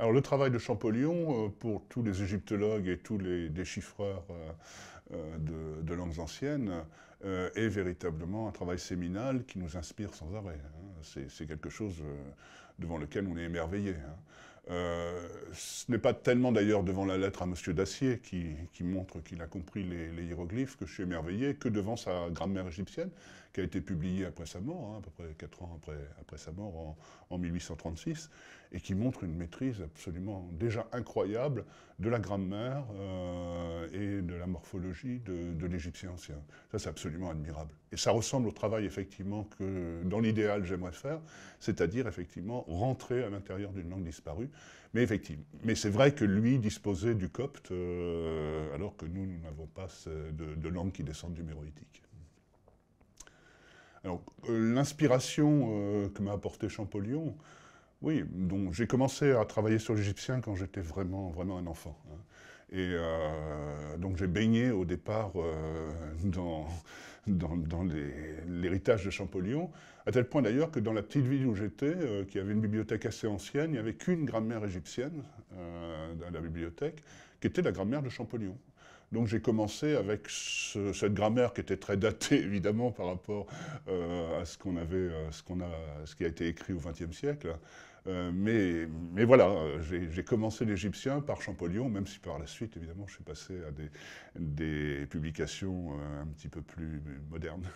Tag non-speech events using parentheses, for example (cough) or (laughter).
Alors le travail de Champollion, euh, pour tous les égyptologues et tous les déchiffreurs euh, euh, de, langues anciennes, est véritablement un travail séminal qui nous inspire sans arrêt. Hein. C'est quelque chose devant lequel on est émerveillé. Hein. Euh, ce n'est pas tellement d'ailleurs devant la lettre à M. Dacier qui, montre qu'il a compris les, hiéroglyphes que je suis émerveillé, que devant sa grammaire égyptienne, qui a été publiée après sa mort, hein, à peu près quatre ans après, sa mort, en, 1836, et qui montre une maîtrise absolument déjà incroyable de la grammaire, euh, de la morphologie de, l'Égyptien ancien. Ça, c'est absolument admirable. Et ça ressemble au travail, effectivement, que dans l'idéal, j'aimerais faire, c'est-à-dire, effectivement, rentrer à l'intérieur d'une langue disparue. Mais effectivement, mais c'est vrai que lui disposait du copte, euh, alors que nous, nous n'avons pas de, langue qui descend du méroïtique. Alors, euh, l'inspiration euh, que m'a apporté Champollion, oui, j'ai commencé à travailler sur l'égyptien quand j'étais vraiment, vraiment un enfant. Hein. Et donc j'ai baigné au départ euh, dans, l'héritage de Champollion, à tel point d'ailleurs que dans la petite ville où j'étais, euh, qui avait une bibliothèque assez ancienne, il n'y avait qu'une grammaire égyptienne euh, dans la bibliothèque, qui était la grammaire de Champollion. Donc j'ai commencé avec cette grammaire qui était très datée, (laughs) évidemment, par rapport euh, à ce qu'on euh, ce, qui a été écrit au XXe siècle. Euh, mais, voilà, j'ai commencé l'égyptien par Champollion, même si par la suite, évidemment, je suis passé à des publications un petit peu plus modernes.